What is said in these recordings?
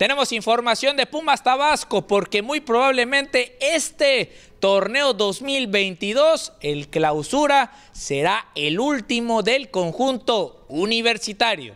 Tenemos información de Pumas Tabasco porque muy probablemente este torneo 2022, el clausura, será el último del conjunto universitario.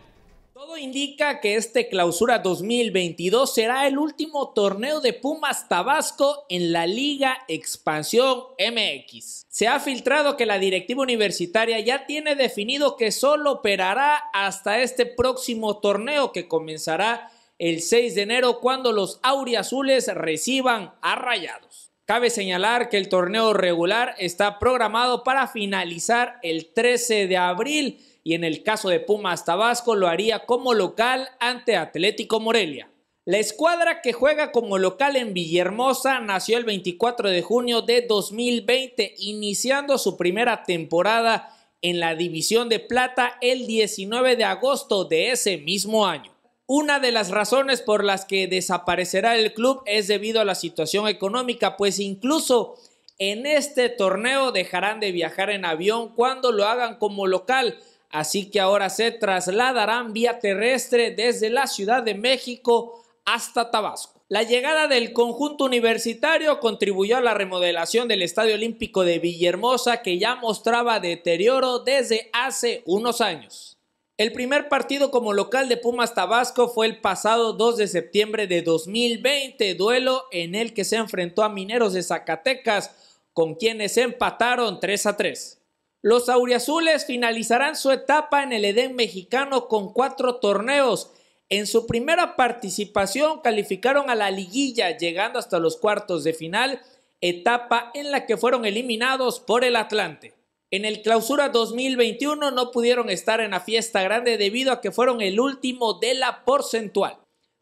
Todo indica que este clausura 2022 será el último torneo de Pumas Tabasco en la Liga Expansión MX. Se ha filtrado que la directiva universitaria ya tiene definido que solo operará hasta este próximo torneo que comenzará el 6 de enero cuando los auriazules reciban a Rayados. Cabe señalar que el torneo regular está programado para finalizar el 13 de abril y en el caso de Pumas Tabasco lo haría como local ante Atlético Morelia. La escuadra que juega como local en Villahermosa nació el 24 de junio de 2020, iniciando su primera temporada en la División de Plata el 19 de agosto de ese mismo año. Una de las razones por las que desaparecerá el club es debido a la situación económica, pues incluso en este torneo dejarán de viajar en avión cuando lo hagan como local, así que ahora se trasladarán vía terrestre desde la Ciudad de México hasta Tabasco. La llegada del conjunto universitario contribuyó a la remodelación del Estadio Olímpico de Villahermosa que ya mostraba deterioro desde hace unos años. El primer partido como local de Pumas Tabasco fue el pasado 2 de septiembre de 2020, duelo en el que se enfrentó a Mineros de Zacatecas, con quienes empataron 3 a 3. Los auriazules finalizarán su etapa en el Edén mexicano con cuatro torneos. En su primera participación calificaron a la liguilla, llegando hasta los cuartos de final, etapa en la que fueron eliminados por el Atlante. En el clausura 2021 no pudieron estar en la fiesta grande debido a que fueron el último de la porcentual,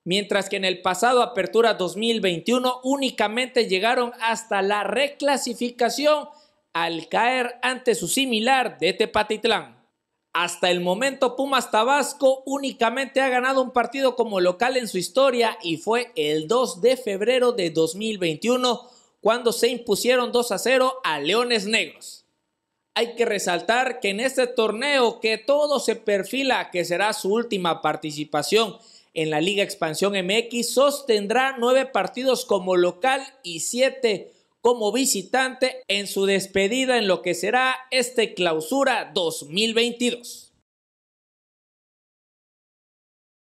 mientras que en el pasado apertura 2021 únicamente llegaron hasta la reclasificación al caer ante su similar de Tepatitlán. Hasta el momento Pumas Tabasco únicamente ha ganado un partido como local en su historia y fue el 2 de febrero de 2021 cuando se impusieron 2 a 0 a Leones Negros hay que resaltar que en este torneo que todo se perfila que será su última participación en la Liga Expansión MX, sostendrá nueve partidos como local y siete como visitante en su despedida en lo que será este clausura 2022.